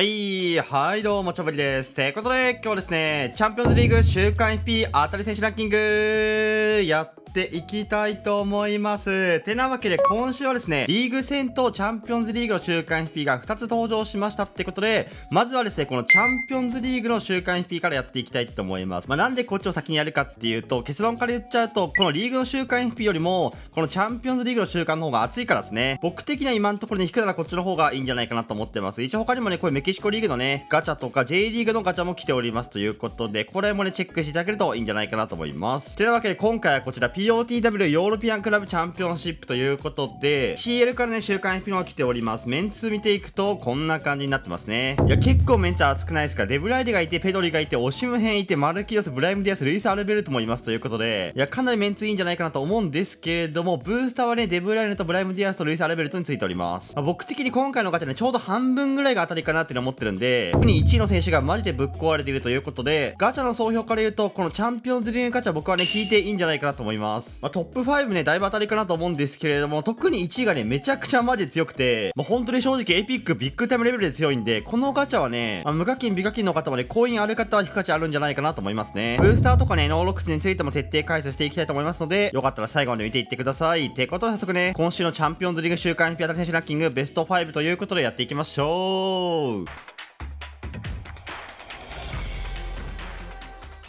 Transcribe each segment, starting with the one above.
はい、はい、どうも、ちょぶりです。いてことで、今日ですね、チャンピオンズリーグ週間 FP 当たり選手ランキング、やっっていきたいと思います。てなわけで今週はですね、リーグ戦とチャンピオンズリーグの週間 FP が2つ登場しましたってことで、まずはですね、このチャンピオンズリーグの週間 FP からやっていきたいと思います。まあ、なんでこっちを先にやるかっていうと、結論から言っちゃうと、このリーグの週間 FP よりも、このチャンピオンズリーグの週間の方が熱いからですね、僕的には今のところね、引くならこっちの方がいいんじゃないかなと思ってます。一応他にもね、こういうメキシコリーグのね、ガチャとか J リーグのガチャも来ておりますということで、これもね、チェックしていただけるといいんじゃないかなと思います。てなわけで今回はこちら、POTW ヨーロピアンクラブチャンピオンシップということで、CL からね、週刊 FP の来ております。メンツ見ていくと、こんな感じになってますね。いや、結構メンツ熱くないですかデブライデがいて、ペドリがいて、オシムヘンいて、マルキロオス、ブライムディアス、ルイス・アルベルトもいますということで、いや、かなりメンツいいんじゃないかなと思うんですけれども、ブースターはね、デブライデとブライムディアスとルイス・アルベルトについております。まあ、僕的に今回のガチャね、ちょうど半分ぐらいが当たりかなっていうの思ってるんで、特に1位の選手がマジでぶっ壊れているということで、ガチャの総評から言うと、このチャンピオンズリーガチャ僕はね、引いていいんじゃないかなと思います。ます。まあ、トップ5ね、だいぶ当たりかなと思うんですけれども、特に1位がね、めちゃくちゃマジ強くて、まあ、本当に正直エピック、ビッグタイムレベルで強いんで、このガチャはね、まあ、無課金、美課金の方もね、コインある方は引く価値あるんじゃないかなと思いますね。ブースターとかね、能力値についても徹底解説していきたいと思いますので、よかったら最後まで見ていってください。てことで早速ね、今週のチャンピオンズリーグ週間 FP 当たり選手ランキングベスト5ということでやっていきましょう。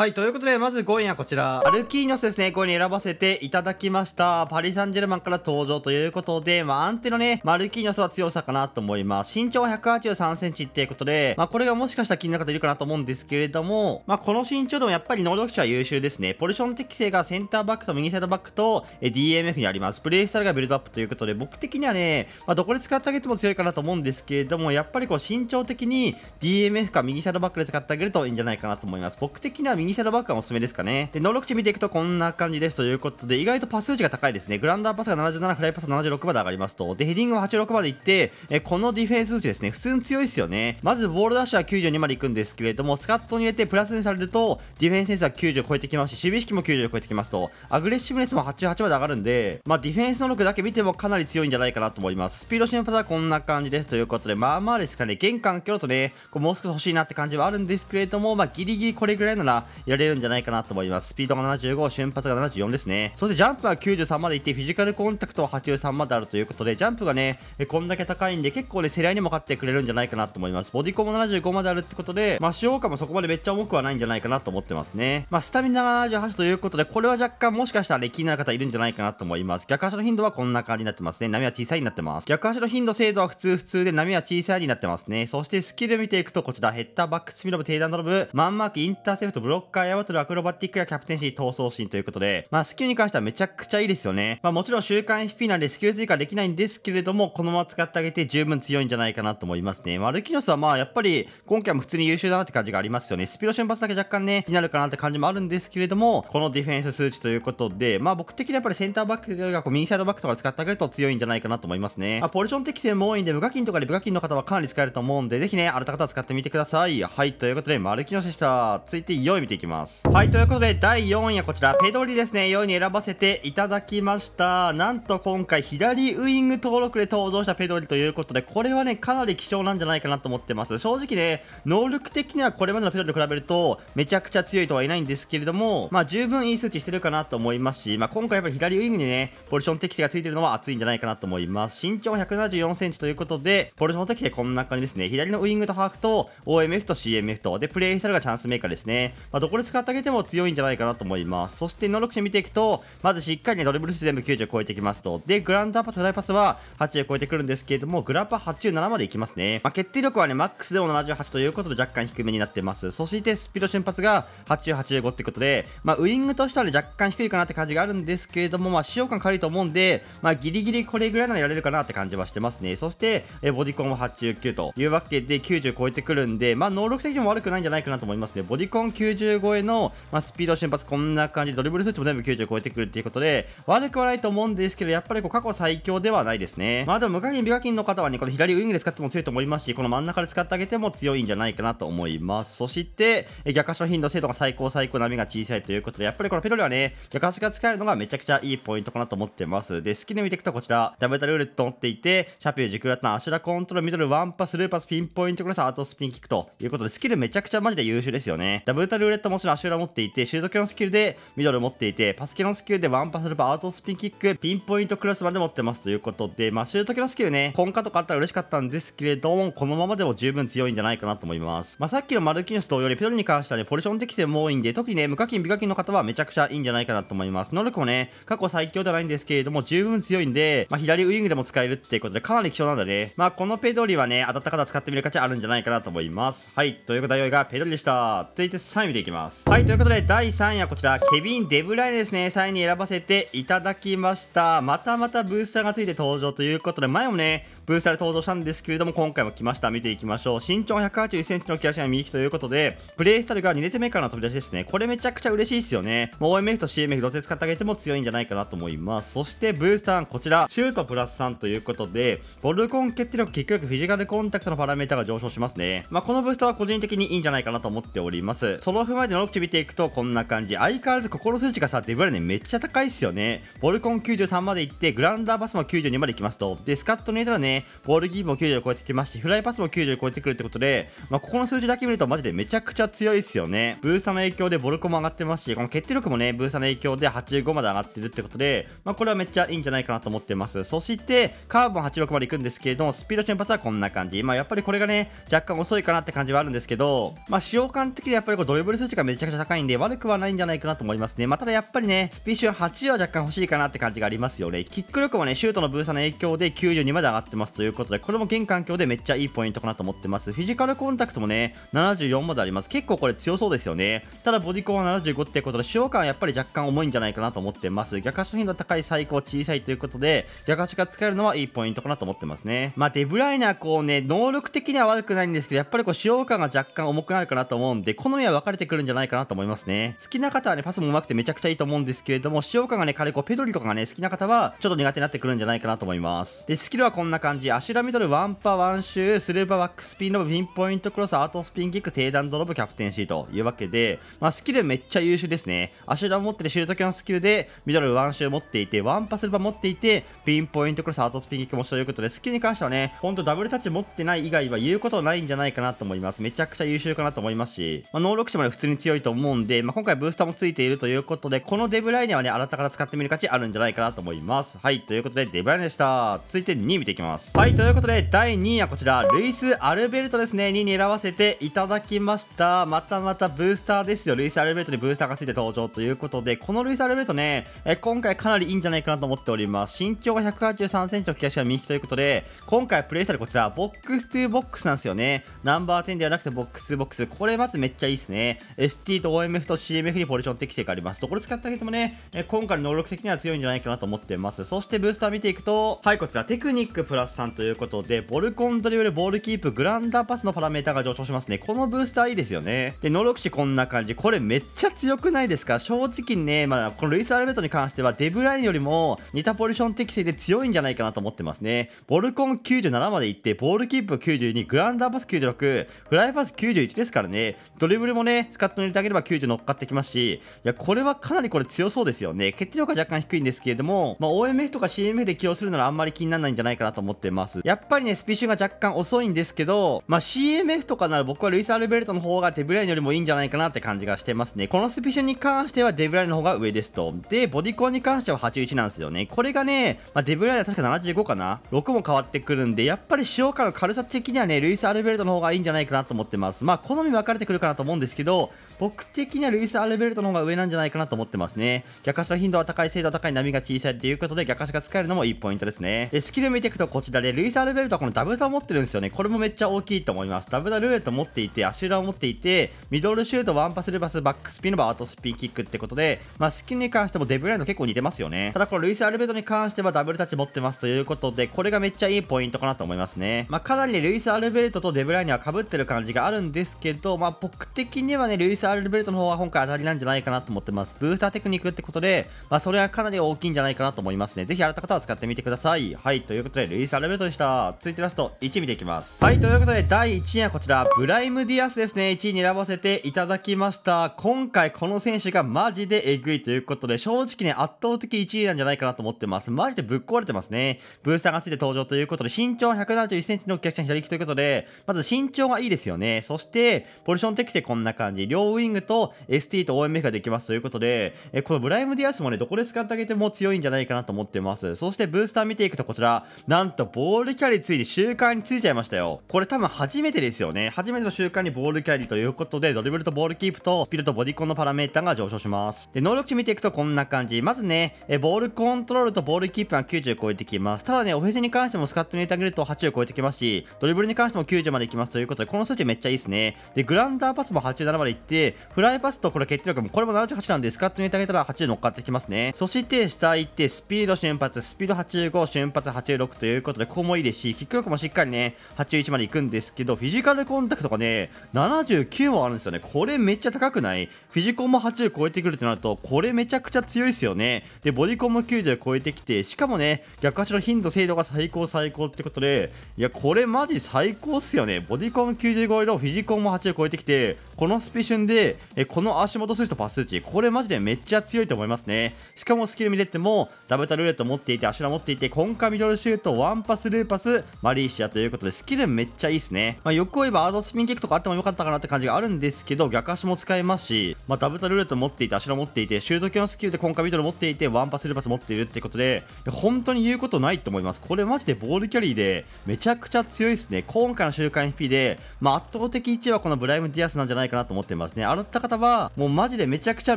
はい、ということで、まず5位はこちら、アルキーニョスですね、5位に選ばせていただきました。パリ・サンジェルマンから登場ということで、まあ、アンテのね、まあ、アルキーニョスは強さかなと思います。身長は183センチっていうことで、まあ、これがもしかしたら気になる方いるかなと思うんですけれども、まあ、この身長でもやっぱり能力者は優秀ですね。ポジション適性がセンターバックと右サイドバックと、え、DMF にあります。プレイスタイルがビルドアップということで、僕的にはね、まあ、どこで使ってあげても強いかなと思うんですけれども、やっぱりこう、身長的に DMF か右サイドバックで使ってあげるといいんじゃないかなと思います。僕的には右右サイバックはおすすめですかね。で、能力値見ていくとこんな感じですということで、意外とパス値が高いですね。グランダーパスが77、フライパスが76まで上がりますと。で、ヘディングは86までいって、えこのディフェンス数値ですね、普通に強いですよね。まず、ボールダッシュは92まで行くんですけれども、スカットに入れてプラスにされると、ディフェンスセンスは90を超えてきますし、守備意識も90を超えてきますと、アグレッシブネスも88まで上がるんで、まあ、ディフェンス能力だけ見てもかなり強いんじゃないかなと思います。スピード心配はこんな感じですということで、まあまあですかね、玄関京とね、こうもう少し欲しいなって感じはあるんですけれども、まあ、ギリギリこれぐらいなら、やれるんじゃないかなと思います。スピードが75、瞬発が74ですね。そしてジャンプは93までいって、フィジカルコンタクトは83まであるということで、ジャンプがね、こんだけ高いんで、結構ね、競り合いにも勝ってくれるんじゃないかなと思います。ボディコンも75まであるってことで、まあ、使用感もそこまでめっちゃ重くはないんじゃないかなと思ってますね。まあ、スタミナが78ということで、これは若干もしかしたら、ね、気になる方いるんじゃないかなと思います。逆足の頻度はこんな感じになってますね。波は小さいになってます。逆足の頻度精度は普通普通で、波は小さいになってますね。そしてスキル見ていくと、こちら、ヘッダー、バックスピード、低段ドロブ、マンマーク、インターセプト、ブロッロッカバトル、アクロバティックやキャプテンシー、闘争心ということで、まあスキルに関してはめちゃくちゃいいですよね。まあもちろん週間 FP なんでスキル追加できないんですけれども、このまま使ってあげて十分強いんじゃないかなと思いますね。マルキノスはまあやっぱり今回も普通に優秀だなって感じがありますよね。スピード瞬発だけ若干ね、気になるかなって感じもあるんですけれども、このディフェンス数値ということで、まあ僕的にやっぱりセンターバックがこう右サイドバックとか使ってあげると強いんじゃないかなと思いますね。まあ、ポジション適性も多いんで、無課金とかで無課金の方はかなり使えると思うんで、ぜひね、あなた方は使ってみてください。はい、ということで、マルキノスでした。続いてていきます。はい、ということで、第4位はこちら、ペドリですね、4位に選ばせていただきました。なんと今回、左ウイング登録で登場したペドリということで、これはね、かなり貴重なんじゃないかなと思ってます。正直ね、能力的にはこれまでのペドリと比べると、めちゃくちゃ強いとはいないんですけれども、まあ、十分いい数値してるかなと思いますし、まあ、今回やっぱり左ウイングにね、ポジション適性がついてるのは熱いんじゃないかなと思います。身長174センチということで、ポジション適性こんな感じですね。左のウイングとハーフと、OMF と CMF と、で、プレイスタイルがチャンスメーカーですね。まあ、どこで使ってあげても強いんじゃないかなと思います。そして能力値見ていくと、まずしっかりね、ドリブル数全部90を超えてきますと。で、グランダーパス、フライパスは80を超えてくるんですけれども、グランパ87までいきますね。まあ、決定力はね、マックスでも78ということで若干低めになってます。そしてスピード瞬発が80、85ってことで、まあ、ウイングとしてはね、若干低いかなって感じがあるんですけれども、まあ、使用感軽いと思うんで、まあ、ギリギリこれぐらいならやれるかなって感じはしてますね。そして、えボディコンは89というわけで90超えてくるんで、まあ、能力的にも悪くないんじゃないかなと思いますね。ボディコン90超えの、まあ、スピード、瞬発、こんな感じ、ドリブル数値も全部90超えてくるということで、悪くはないと思うんですけど、やっぱりこう過去最強ではないですね。まあでも無課金、美課金の方はね、この左ウィングで使っても強いと思いますし、この真ん中で使ってあげても強いんじゃないかなと思います。そして、逆足の頻度、精度が最高、最高、波が小さいということで、やっぱりこのペロリはね、逆足が使えるのがめちゃくちゃいいポイントかなと思ってます。で、スキル見ていくとこちら、ダブルタルーレット持っていて、シャピュー、軸ラタン、アシュラコントロール、ミドル、ワンパス、ルーパス、ピンポイントクロス、アートスピンキックということで、スキルめちゃくちゃマジで優秀ですよね。ダブルタルーレッットもちろん足裏持っていて、シュート系のスキルでミドル持っていて、パス系のスキルでワンパスルーー、アウトスピンキック、ピンポイントクロスまで持ってますということで、まあ、シュート系のスキルね、ンカとかあったら嬉しかったんですけれども、このままでも十分強いんじゃないかなと思います。まあ、さっきのマルキニス同様に、ペドリに関してはね、ポジション適性も多いんで、特にね、無課金、美課金の方はめちゃくちゃいいんじゃないかなと思います。能力もね、過去最強ではないんですけれども、十分強いんで、まあ、左ウイングでも使えるっていうことで、かなり貴重なんだね。まあ、このペドリはね、当たった方使ってみる価値あるんじゃないかなと思います。はい、ということで、用意がペドリでした。続いて3位でいきます。きます。はい、ということで第3位はこちら、ケビン・デブライネですね、3位に選ばせていただきました。またまたブースターがついて登場ということで、前もね、ブースターで登場したんですけれども、今回も来ました。見ていきましょう。身長181センチの木足が右利きということで、プレイスタイルが2列目からの飛び出しですね。これめちゃくちゃ嬉しいですよね。もう OMF と CMF どっち使ってあげても強いんじゃないかなと思います。そしてブースター、こちら、シュートプラス3ということで、ボルコン決定力、キック力、フィジカルコンタクトのパラメータが上昇しますね。まあ、このブースターは個人的にいいんじゃないかなと思っております。その踏まえてのロッチ見ていくと、こんな感じ。相変わらず心数値がさ、デブラね、めっちゃ高いっすよね。ボルコン93まで行って、グランダーバスも92まで行きますと。で、スカットネイドはね、ボールギーも90を超えてきますしフライパスも90を超えてくるってことで、まあ、ここの数字だけ見るとマジでめちゃくちゃ強いっすよね。ブースターの影響でボルコも上がってますし、この決定力もね、ブースターの影響で85まで上がってるってことで、まあ、これはめっちゃいいんじゃないかなと思ってます。そして、カーブも86まで行くんですけれども、スピード瞬発はこんな感じ。まあ、やっぱりこれがね、若干遅いかなって感じはあるんですけど、まあ、使用感的にやっぱりこうドリブル数値がめちゃくちゃ高いんで、悪くはないんじゃないかなと思いますね。まあ、ただやっぱりね、スピーシュ8は若干欲しいかなって感じがありますよね。キック力もね、シュートのブースターの影響で92まで上がってます。ますということで、これも現環境でめっちゃいいポイントかなと思ってます。フィジカルコンタクトもね、74まであります。結構これ強そうですよね。ただボディコンは75ってことで、使用感はやっぱり若干重いんじゃないかなと思ってます。逆足頻度高い、最高小さいということで、逆足が使えるのはいいポイントかなと思ってますね。まあ、デブライナーこうね、能力的には悪くないんですけど、やっぱりこう使用感が若干重くなるかなと思うんで、好みは分かれてくるんじゃないかなと思いますね。好きな方はね、パスも上手くてめちゃくちゃいいと思うんですけれども、使用感がね、軽くペドリとかがね、好きな方はちょっと苦手になってくるんじゃないかなと思います。で、スキルはこんな感じ感じ。アシュラミドル、ワンパ、ワンシュー、スルーパー、バックスピンロブ、ピンポイントクロス、アートスピンキック、低弾ドロップ、キャプテンシーというわけで、まあ、スキルめっちゃ優秀ですね。アシュラ持ってるシュート系のスキルで、ミドル、ワンシュー持っていて、ワンパ、スルーパー持っていて、ピンポイントクロス、アートスピンキックもそということで、スキルに関してはね、ほんとダブルタッチ持ってない以外は言うことないんじゃないかなと思います。めちゃくちゃ優秀かなと思いますし、まあ、能力値まで普通に強いと思うんで、まあ、今回ブースターもついているということで、このデブライネはね、新たから使ってみる価値あるんじゃないかなと思います。はい、ということで、デブライネでした。続いて2位見ていきます。ますはいということで第2位はこちらルイス・アルベルトですねに狙わせていただきましたまたまたブースターですよルイス・アルベルトにブースターがついて登場ということでこのルイス・アルベルトねえ今回かなりいいんじゃないかなと思っております身長が 183cm の気足が右ということで今回プレイしたらこちらボックス2ボックスなんですよねナンバー10ではなくてボックス2ボックスこれまずめっちゃいいですね ST と OMF と CMF にポジション適性がありますとこで使ってあげてもね今回の能力的には強いんじゃないかなと思ってますそしてブースター見ていくとはいこちらテクニックプラスさんということで、ボルコンドリよルボールキープ、グランダーパスのパラメータが上昇しますね。このブースターいいですよね。で、能力値こんな感じ。これめっちゃ強くないですか正直ね、まあ、このルイス・アルベルトに関しては、デブラインよりも似たポジション適正で強いんじゃないかなと思ってますね。ボルコン97までいって、ボールキープ92、グランダーパス96、フライパス91ですからね、ドリブルもね、スカットに入れてあげれば90乗っかってきますし、いや、これはかなりこれ強そうですよね。決定力は若干低いんですけれども、まあ、OMF とか CMF で起用するならあんまり気にならないんじゃないかなと思ってってます。やっぱりね、スピシュが若干遅いんですけど、まあ、CMF とかなら僕はルイス・アルベルトの方がデブライネよりもいいんじゃないかなって感じがしてますね。このスピシュに関してはデブライネの方が上ですと。で、ボディコンに関しては81なんですよね。これがね、まあ、デブライネは確か75かな ?6 も変わってくるんで、やっぱり塩化の軽さ的にはね、ルイス・アルベルトの方がいいんじゃないかなと思ってます。まあ、好み分かれてくるかなと思うんですけど、僕的にはルイス・アルベルトの方が上なんじゃないかなと思ってますね。逆足の頻度は高い、精度は高い、波が小さいということで逆足が使えるのもいいポイントですね。で、スキル見ていくとこちらで、ルイス・アルベルトはこのダブダ持ってるんですよね。これもめっちゃ大きいと思います。ダブダルーレット持っていて、足裏を持っていて、ミドルシュート、ワンパス、ルパス、バックスピン、のバートスピン、キックってことで、まあ、スキルに関してもデブラインと結構似てますよね。ただこのルイス・アルベルトに関してはダブルタッチ持ってますということで、これがめっちゃいいポイントかなと思いますね。まあ、かなりルイス・アルベルトとデブラインには被ってる感じがあるんですけど、まあ、僕的にはね、ルイス・タールベルトの方は今回当たりなんじゃないかなと思ってます。ブースターテクニックってことで、まあ、それはかなり大きいんじゃないかなと思いますね。ぜひあった方は使ってみてください。はい、ということで、ルイス・アルベルトでした。続いてラスト、1見ていきます。はい、ということで、第1位はこちら、ブライム・ディアスですね。1位に選ばせていただきました。今回、この選手がマジでえぐいということで、正直ね、圧倒的1位なんじゃないかなと思ってます。マジでぶっ壊れてますね。ブースターがついて登場ということで、身長171センチの客逆転左利きということで、まず身長がいいですよね。そして、ポジション適正こんな感じ。両ウイングと ST と OMF ができますということで、えこのブライムディアスもね、どこで使ってあげても強いんじゃないかなと思ってます。そしてブースター見ていくとこちら、なんとボールキャリーついに習慣についちゃいましたよ。これ多分初めてですよね。初めての習慣にボールキャリーということで、ドリブルとボールキープと、スピルとボディコンのパラメータが上昇します。で、能力値見ていくとこんな感じ。まずね、えボールコントロールとボールキープが90超えてきます。ただね、オフェンスに関してもスカットに入れてあげると80を超えてきますし、ドリブルに関しても90までいきますということで、この数値めっちゃいいですね。で、グランダーパスも87までいって、で、フライパスとこれ決定力もこれも78なんですかって入れてあげたら8で乗っかってきますね。そして下行ってスピード瞬発、スピード85、瞬発86ということで、ここもいいですし、キック力もしっかりね、81まで行くんですけど、フィジカルコンタクトがね、79もあるんですよね。これめっちゃ高くないフィジコンも80超えてくるってなると、これめちゃくちゃ強いですよね。で、ボディコンも90超えてきて、しかもね、逆足の頻度、精度が最高最高ってことで、いや、これマジ最高っすよね。ボディコン95色、フィジコンも80超えてきて、このスピシュンでで、えこの足元数値とパス値、これマジでめっちゃ強いと思いますね。しかもスキル見れても、ダブルタルーレット持っていて、足ら持っていて、コンカミドルシュート、ワンパス、ルーパス、マリーシアということで、スキルめっちゃいいですね。まあ、よく言えばアードスピンキックとかあってもよかったかなって感じがあるんですけど、逆足も使えますし、まあ、ダブルタルーレット持っていて、足ら持っていて、シュート系のスキルでコンカミドル持っていて、ワンパス、ルーパス持っているってことで、本当に言うことないと思います。これマジでボールキャリーで、めちゃくちゃ強いですね。今回の週間 FP で、まあ、圧倒的1位はこのブライム・ディアスなんじゃないかなと思ってますね。ね、洗った方は、もうマジでめちゃくちゃ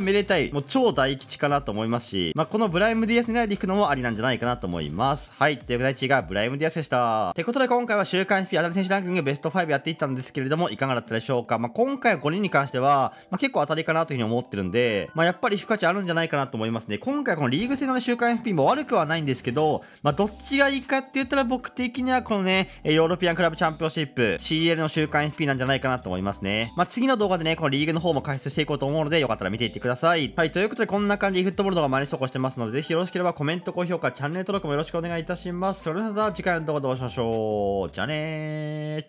めでたい、もう超大吉かなと思いますし、まあ、このブライムディアス狙いでいくのもありなんじゃないかなと思います。はい、ということで1位がブライムディアスでした。ってことで今回は週刊 FP 当たり選手ランキングベスト5やっていったんですけれども、いかがだったでしょうか。まあ、今回は5人に関しては、まあ、結構当たりかなというふうに思ってるんで、まあ、やっぱり付加価値あるんじゃないかなと思いますね。今回このリーグ戦の、ね、週刊 FP も悪くはないんですけど、まあ、どっちがいいかって言ったら僕的にはこのね、ヨーロピアンクラブチャンピオンシップ、CL の週刊 FP なんじゃないかなと思いますね。まあ、次の動画でね、このリーグの方も解説していこうと思うので、よかったら見ていってください。はい、ということでこんな感じでフットボール動画真似そこしてますので、ぜひよろしければコメント、高評価、チャンネル登録もよろしくお願いいたします。それでは次回の動画でお会いしましょう。じゃあねー。